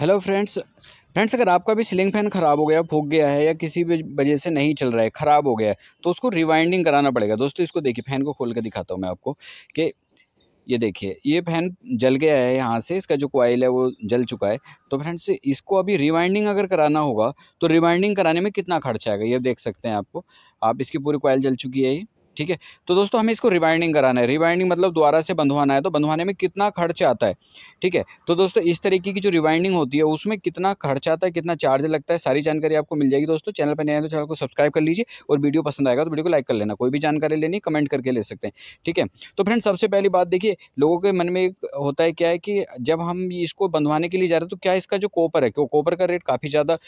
hello friends friends अगर आपका भी सीलिंग फैन ख़राब हो गया फूक गया है या किसी भी वजह से नहीं चल रहा है ख़राब हो गया है तो उसको रिवाइंडिंग कराना पड़ेगा दोस्तों इसको देखिए फ़ैन को खोल कर दिखाता हूँ मैं आपको कि ये देखिए ये फैन जल गया है यहाँ से इसका जो कॉइल है वो जल चुका है तो फ्रेंड्स इसको अभी रिवाइंडिंग अगर कराना होगा तो रिवाइंडिंग कराने में कितना खर्चा आएगा ये देख सकते हैं आपको आप इसकी पूरी क्वाइल जल चुकी है ये ठीक है तो दोस्तों हमें इसको रिवाइंडिंग कराना है रिवाइंडिंग मतलब दोबारा से बंधवाना है तो बंधवाने में कितना खर्च आता है ठीक है तो दोस्तों इस तरीके की जो रिवाइंडिंग होती है उसमें कितना खर्च आता है कितना चार्ज लगता है सारी जानकारी आपको मिल जाएगी दोस्तों चैनल पर नए तो चैनल को सब्सक्राइब कर लीजिए और वीडियो पसंद आएगा तो वीडियो को लाइक कर लेना कोई भी जानकारी लेनी कमेंट करके ले सकते हैं ठीक है तो फ्रेंड सबसे पहली बात देखिए लोगों के मन में होता है क्या है कि जब हम इसको बंधवाने के लिए जा रहे हैं तो क्या इसका जो कॉपर है क्यों कॉपर का रेट काफ़ी ज़्यादा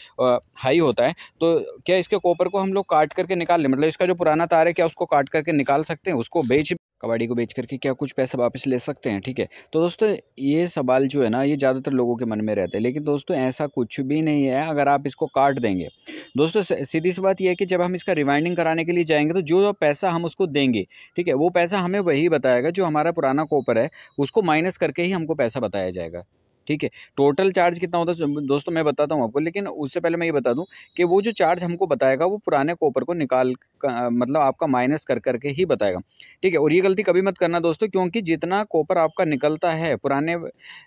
हाई होता है तो क्या इसके कॉपर को हम लोग काट करके निकाल लें मतलब इसका जो पुराना तार है क्या उसको काट कर करके निकाल सकते हैं उसको बेच कबाड़ी को बेच करके क्या कुछ पैसा वापस ले सकते हैं ठीक है तो दोस्तों ये सवाल जो है ना ये ज़्यादातर लोगों के मन में रहते हैं लेकिन दोस्तों ऐसा कुछ भी नहीं है अगर आप इसको काट देंगे दोस्तों सीधी सी बात यह है कि जब हम इसका रिवाइंडिंग कराने के लिए जाएंगे तो जो पैसा हम उसको देंगे ठीक है वो पैसा हमें वही बताएगा जो हमारा पुराना कॉपर है उसको माइनस करके ही हमको पैसा बताया जाएगा ठीक है टोटल चार्ज कितना होता है दोस्तों मैं बताता हूँ आपको लेकिन उससे पहले मैं ये बता दूँ कि वो जो चार्ज हमको बताएगा वो पुराने कॉपर को निकाल मतलब आपका माइनस कर करके ही बताएगा ठीक है और ये गलती कभी मत करना दोस्तों क्योंकि जितना कॉपर आपका निकलता है पुराने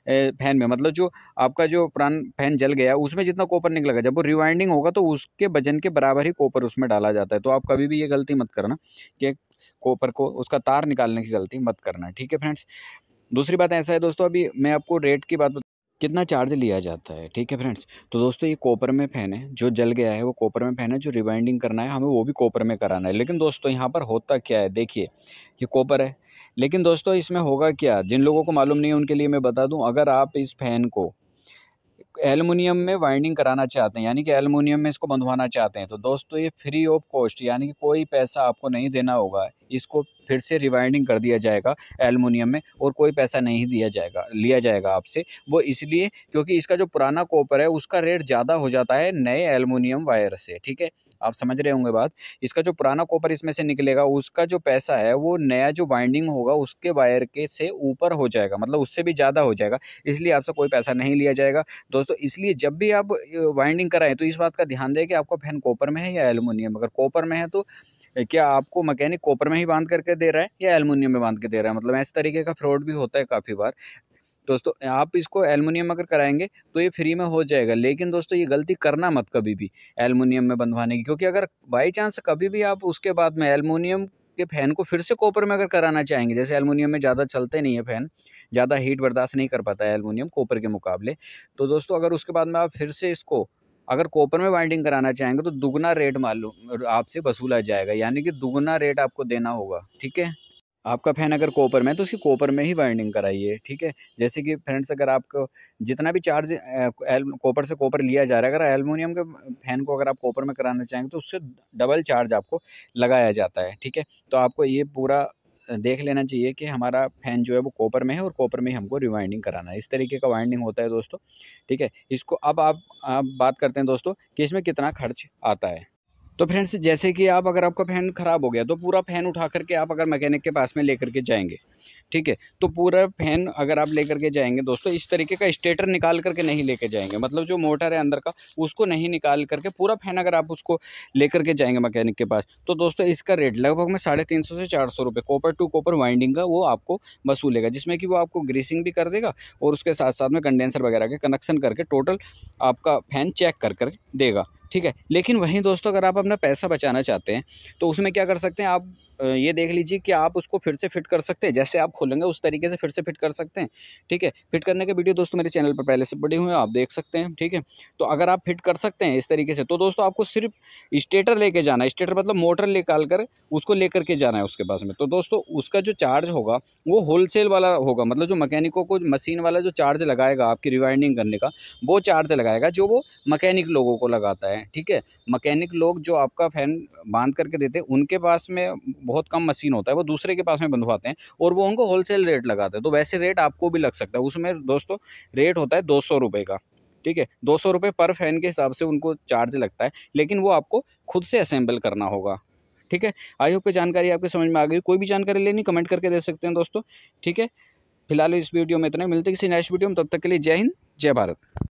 फैन में मतलब जो आपका जो पुरान फैन जल गया उसमें जितना कॉपर निकलेगा जब वो रिवाइंडिंग होगा तो उसके वजन के बराबर ही कॉपर उसमें डाला जाता है तो आप कभी भी ये गलती मत करना कि कॉपर को उसका तार निकालने की गलती मत करना ठीक है फ्रेंड्स दूसरी बात ऐसा है दोस्तों अभी मैं आपको रेट की बात कितना चार्ज लिया जाता है ठीक है फ्रेंड्स तो दोस्तों ये कॉपर में फैन है जो जल गया है वो कॉपर में फैन है जो रिवाइंडिंग करना है हमें वो भी कॉपर में कराना है लेकिन दोस्तों यहाँ पर होता क्या है देखिए ये कॉपर है लेकिन दोस्तों इसमें होगा क्या जिन लोगों को मालूम नहीं है उनके लिए मैं बता दूं अगर आप इस फैन को एलमिनियम में वाइंडिंग कराना चाहते हैं यानी कि एलमिनियम में इसको बंधवाना चाहते हैं तो दोस्तों ये फ्री ऑफ कॉस्ट यानी कि कोई पैसा आपको नहीं देना होगा इसको फिर से रिवाइंडिंग कर दिया जाएगा एलमिनियम में और कोई पैसा नहीं दिया जाएगा लिया जाएगा आपसे वो इसलिए क्योंकि इसका जो पुराना कॉपर है उसका रेट ज़्यादा हो जाता है नए एलमिनियम वायर से ठीक है आप समझ रहे होंगे बात इसका जो पुराना कॉपर इसमें से निकलेगा उसका जो पैसा है वो नया जो बाइंडिंग होगा उसके वायर के से ऊपर हो जाएगा मतलब उससे भी ज़्यादा हो जाएगा इसलिए आपसे कोई पैसा नहीं लिया जाएगा दोस्तों इसलिए जब भी आप वाइंडिंग कराएं तो इस बात का ध्यान दें कि आपका फैन कॉपर में है या एलुमिनियम अगर कॉपर में है तो क्या आपको मैकेनिक कॉपर में ही बांध करके दे रहा है या एलुमिनियम में बांध के दे रहा है मतलब ऐसे तरीके का फ्रॉड भी होता है काफ़ी बार दोस्तों आप इसको एलमिनियम अगर कराएंगे तो ये फ्री में हो जाएगा लेकिन दोस्तों ये गलती करना मत कभी भी एलमिनियम में बंधवाने की क्योंकि अगर बाई चांस कभी भी आप उसके बाद में एलमिनियम के फ़ैन को फिर से कॉपर में अगर कराना चाहेंगे जैसे एलमिनियम में ज़्यादा चलते नहीं है फ़ैन ज़्यादा हीट बर्दाश्त नहीं कर पाता है एलमिनियम कॉपर के मुकाबले तो दोस्तों अगर उसके बाद में आप फिर से इसको अगर कॉपर में बाइंडिंग कराना चाहेंगे तो दुगना रेट मालूम आपसे वसूला जाएगा यानी कि दुगना रेट आपको देना होगा ठीक है आपका फैन अगर कॉपर में है तो उसकी कॉपर में ही वाइंडिंग कराइए ठीक है जैसे कि फ्रेंड्स अगर आपको जितना भी चार्ज कॉपर से कॉपर लिया जा रहा है अगर एलमोनियम के फैन को अगर आप कॉपर में कराना चाहेंगे तो उससे डबल चार्ज आपको लगाया जाता है ठीक है तो आपको ये पूरा देख लेना चाहिए कि हमारा फैन जो है वो कॉपर में है और कॉपर में ही हमको रिवाइंडिंग कराना है इस तरीके का वाइंडिंग होता है दोस्तों ठीक है इसको अब आप, आप बात करते हैं दोस्तों कि इसमें कितना खर्च आता है तो फ्रेंड्स जैसे कि आप अगर आपका फ़ैन ख़राब हो गया तो पूरा फ़ैन उठा करके आप अगर मैकेनिक के पास में लेकर के जाएंगे ठीक है तो पूरा फैन अगर आप लेकर के जाएंगे दोस्तों इस तरीके का स्टेटर निकाल करके नहीं लेके जाएंगे मतलब जो मोटर है अंदर का उसको नहीं निकाल करके पूरा फैन अगर आप उसको लेकर के जाएंगे मैकेनिक के पास तो दोस्तों इसका रेट लगभग में साढ़े तीन सौ से चार सौ रुपये कॉपर टू कॉपर वाइंडिंग का वो आपको वसूलेगा जिसमें कि वो आपको ग्रीसिंग भी कर देगा और उसके साथ साथ में कंडेंसर वगैरह के कनेक्शन करके टोटल आपका फैन चेक कर कर देगा ठीक है लेकिन वहीं दोस्तों अगर आप अपना पैसा बचाना चाहते हैं तो उसमें क्या कर सकते हैं आप ये देख लीजिए कि आप उसको फिर से फिट कर सकते हैं जैसे आप खोलेंगे उस तरीके से फिर से फिट कर सकते हैं ठीक है फिट करने के वीडियो दोस्तों मेरे चैनल पर पहले से पड़े हुए हैं आप देख सकते हैं ठीक है तो अगर आप फिट कर सकते हैं इस तरीके से तो दोस्तों आपको सिर्फ स्टेटर लेके जाना है स्टेटर मतलब मोटर निकाल कर उसको ले करके जाना है उसके पास में तो दोस्तों उसका जो चार्ज होगा वो होलसेल वाला होगा मतलब जो मकैनिकों को मशीन वाला जो चार्ज लगाएगा आपकी रिवाइंडिंग करने का वो चार्ज लगाएगा जो वो मकैनिक लोगों को लगाता है ठीक है मकैनिक लोग जो आपका फैन बांध करके देते हैं उनके पास में बहुत कम मशीन होता है वो दूसरे के पास में बंधवाते हैं और वो उनको होलसेल रेट लगाते हैं तो वैसे रेट आपको भी लग सकता है उसमें दोस्तों रेट होता है दो सौ रुपये का ठीक है दो सौ रुपये पर फैन के हिसाब से उनको चार्ज लगता है लेकिन वो आपको खुद से असेंबल करना होगा ठीक है आई होप की जानकारी आपके समझ में आ गई कोई भी जानकारी लेनी कमेंट करके दे सकते हैं दोस्तों ठीक है फिलहाल इस वीडियो में इतना मिलते किसी नेक्स्ट वीडियो में तब तक के लिए जय हिंद जय भारत